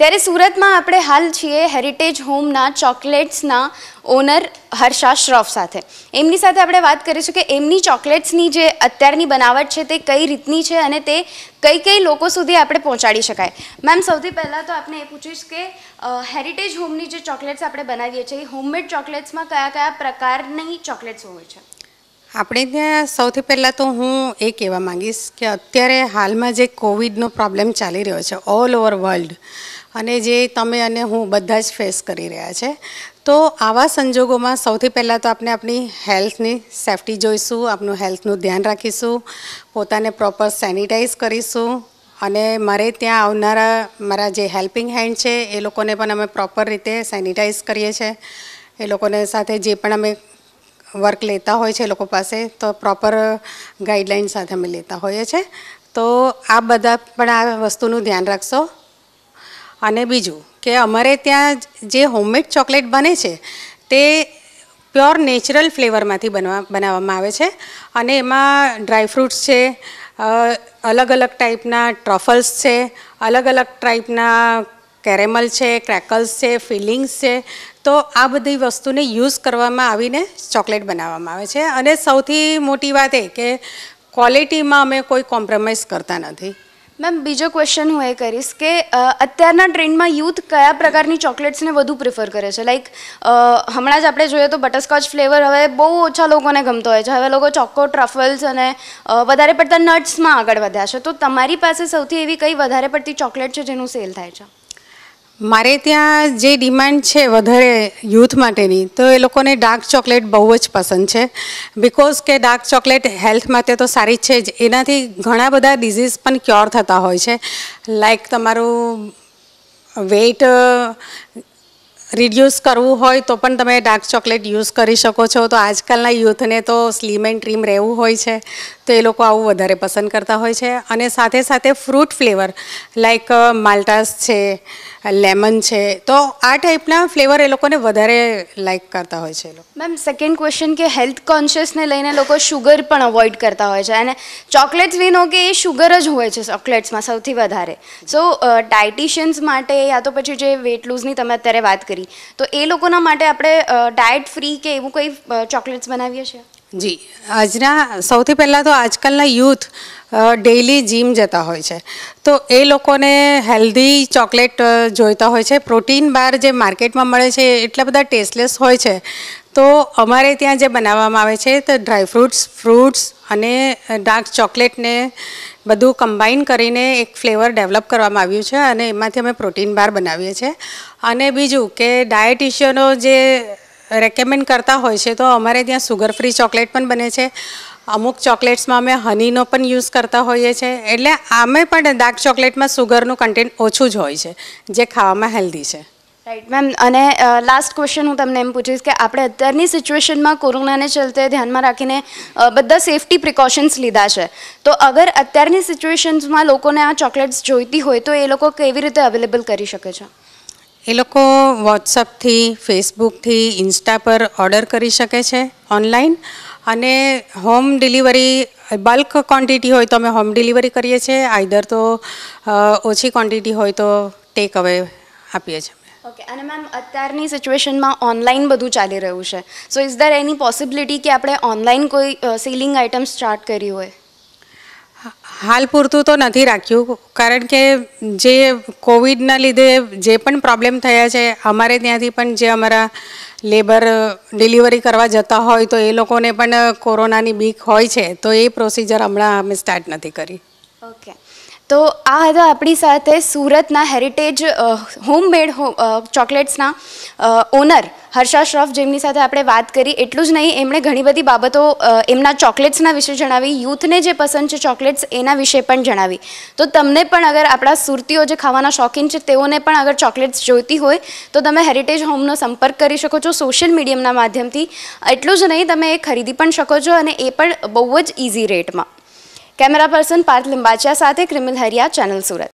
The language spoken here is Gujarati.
ત્યારે સુરતમાં આપણે હાલ છીએ હેરિટેજ હોમના ચોકલેટ્સના ઓનર હર્ષા શ્રોફ સાથે એમની સાથે આપણે વાત કરીશું કે એમની ચોકલેટ્સની જે અત્યારની બનાવટ છે તે કઈ રીતની છે અને તે કઈ કઈ લોકો સુધી આપણે પહોંચાડી શકાય મેમ સૌથી પહેલાં તો આપણે એ પૂછીશ કે હેરિટેજ હોમની જે ચોકલેટ્સ આપણે બનાવીએ છીએ એ હોમમેડ ચોકલેટ્સમાં કયા કયા પ્રકારની ચોકલેટ્સ હોય છે આપણે ત્યાં સૌથી પહેલાં તો હું એ કહેવા માગીશ કે અત્યારે હાલમાં જે કોવિડનો પ્રોબ્લેમ ચાલી રહ્યો છે ઓલ ઓવર વર્લ્ડ અને જે તમે અને હું બધા જ ફેસ કરી રહ્યા છે તો આવા સંજોગોમાં સૌથી પહેલાં તો આપણે આપણી હેલ્થની સેફટી જોઈશું આપણું હેલ્થનું ધ્યાન રાખીશું પોતાને પ્રોપર સેનિટાઈઝ કરીશું અને મારે ત્યાં આવનારા મારા જે હેલ્પિંગ હેન્ડ છે એ લોકોને પણ અમે પ્રોપર રીતે સેનિટાઈઝ કરીએ છીએ એ લોકોને સાથે જે પણ અમે વર્ક લેતા હોય છે એ લોકો પાસે તો પ્રોપર ગાઈડલાઇન સાથે અમે લેતા હોઈએ છીએ તો આ બધા પણ આ વસ્તુનું ધ્યાન રાખશો અને બીજું કે અમારે ત્યાં જે હોમમેડ ચોકલેટ બને છે તે પ્યોર નેચરલ ફ્લેવરમાંથી બનવા બનાવવામાં આવે છે અને એમાં ડ્રાયફ્રૂટ્સ છે અલગ અલગ ટાઈપના ટ્રફલ્સ છે અલગ અલગ ટાઈપના કેરેમલ છે ક્રેકલ્સ છે ફિલિંગ્સ છે તો આ બધી વસ્તુને યુઝ કરવામાં આવીને ચોકલેટ બનાવવામાં આવે છે અને સૌથી મોટી વાત એ કે ક્વોલિટીમાં અમે કોઈ કોમ્પ્રમાઇઝ કરતા નથી મેમ બીજો ક્વેશ્ચન હું એ કરીશ કે અત્યારના ટ્રેન્ડમાં યુથ કયા પ્રકારની ચોકલેટ્સને વધુ પ્રિફર કરે છે લાઈક હમણાં જ આપણે જોઈએ તો બટરસ્કોચ ફ્લેવર હવે બહુ ઓછા લોકોને ગમતો હોય છે હવે લોકો ચોકો ટ્રફલ્સ અને વધારે પડતા નટ્સમાં આગળ વધ્યા છે તો તમારી પાસે સૌથી એવી કઈ વધારે પડતી ચોકલેટ છે જેનું સેલ થાય છે મારે ત્યાં જે ડિમાન્ડ છે વધારે યુથ માટેની તો એ લોકોને ડાર્ક ચોકલેટ બહુ જ પસંદ છે બિકોઝ કે ડાર્ક ચોકલેટ હેલ્થ માટે તો સારી છે જ એનાથી ઘણા બધા ડિઝીઝ પણ ક્યોર થતા હોય છે લાઈક તમારું વેઇટ રિડ્યુસ કરવું હોય તો પણ તમે ડાર્ક ચોકલેટ યુઝ કરી શકો છો તો આજકાલના યુથને તો સ્લીમ એન્ડ ટ્રીમ રહેવું હોય છે તો એ લોકો આવું વધારે પસંદ કરતા હોય છે અને સાથે સાથે ફ્રૂટ ફ્લેવર લાઇક માલ્ટાસ છે લેમન છે તો આ ટાઈપના ફ્લેવર એ લોકોને વધારે લાઇક કરતા હોય છે મેમ સેકન્ડ ક્વેશ્ચન કે હેલ્થ કોન્શિયસને લઈને લોકો શુગર પણ અવોઇડ કરતા હોય છે અને ચોકલેટ્સ વી નો કે એ શુગર જ હોય છે ચોકલેટ્સમાં સૌથી વધારે સો ડાયટિશિયન્સ માટે યા તો પછી જે વેટ લૂઝની તમે અત્યારે વાત કરી કરી તો એ લોકોના માટે આપણે ડાયટ ફ્રી કે એવું કંઈ ચોકલેટ્સ બનાવીએ છીએ જી આજના સૌથી પહેલાં તો આજકાલના યુથ ડેઈલી જીમ જતા હોય છે તો એ લોકોને હેલ્ધી ચોકલેટ જોઈતા હોય છે પ્રોટીન બાર જે માર્કેટમાં મળે છે એટલા બધા ટેસ્ટલેસ હોય છે તો અમારે ત્યાં જે બનાવવામાં આવે છે તો ડ્રાયફ્રૂટ્સ ફ્રૂટ્સ અને ડાર્ક ચોકલેટને બધું કમ્બાઈન કરીને એક ફ્લેવર ડેવલપ કરવામાં આવ્યું છે અને એમાંથી અમે પ્રોટીન બાર બનાવીએ છીએ અને બીજું કે ડાયટિશિયનો જે રેકમેન્ડ કરતા હોય છે તો અમારે ત્યાં સુગર ફ્રી ચોકલેટ પણ બને છે અમુક ચોકલેટ્સમાં અમે હનીનો પણ યુઝ કરતા હોઈએ છીએ એટલે આમે પણ ડાર્ક ચોકલેટમાં સુગરનું કન્ટેન્ટ ઓછું જ હોય છે જે ખાવામાં હેલ્ધી છે રાઈટ મેમ અને લાસ્ટ ક્વેશ્ચન હું તમને એમ પૂછીશ કે આપણે અત્યારની સિચ્યુએશનમાં કોરોનાને ચલતે ધ્યાનમાં રાખીને બધા સેફટી પ્રિકોશન્સ લીધા છે તો અગર અત્યારની સિચ્યુએશન્સમાં લોકોને આ ચોકલેટ્સ જોઈતી હોય તો એ લોકો કેવી રીતે અવેલેબલ કરી શકે છે એ લોકો વોટ્સઅપથી ફેસબુકથી ઇન્સ્ટા પર ઓર્ડર કરી શકે છે ઓનલાઈન અને હોમ ડિલિવરી બલ્ક ક્વોન્ટિટી હોય તો અમે હોમ ડિલિવરી કરીએ છીએ આઈધર તો ઓછી ક્વોન્ટિટી હોય તો ટેક અવે આપીએ છીએ ઓકે અને મેમ અત્યારની સિચ્યુએશનમાં ઓનલાઈન બધું ચાલી રહ્યું છે so is there any possibility કે આપણે ઓનલાઈન કોઈ સેલિંગ આઇટમ સ્ટાર્ટ કરી હોય હાલ પૂરતું તો નથી રાખ્યું કારણ કે જે કોવિડના લીધે જે પણ પ્રોબ્લેમ થયા છે અમારે ત્યાંથી પણ જે અમારા લેબર ડિલિવરી કરવા જતા હોય તો એ લોકોને પણ કોરોનાની બીક હોય છે તો એ પ્રોસીજર હમણાં અમે સ્ટાર્ટ નથી કરી ઓકે તો આ હતા આપણી સાથે સુરતના હેરિટેજ હોમમેડ ચોકલેટ્સના ઓનર હર્ષા શ્રોફ જેમની સાથે આપણે વાત કરી એટલું જ નહીં એમણે ઘણી બધી બાબતો એમના ચોકલેટ્સના વિશે જણાવી યુથને જે પસંદ છે ચોકલેટ્સ એના વિશે પણ જણાવી તો તમને પણ અગર આપણા સુરતીઓ જે ખાવાના શોખીન છે તેઓને પણ અગર ચોકલેટ્સ જોઈતી હોય તો તમે હેરિટેજ હોમનો સંપર્ક કરી શકો છો સોશિયલ મીડિયાના માધ્યમથી એટલું જ નહીં તમે એ ખરીદી પણ શકો છો અને એ પણ બહુ જ ઇઝી રેટમાં કેમેરા પર્સન પાર્થ લિંબાચિયા સાથે ક્રિમિલ હરિયા ચેનલ સુરત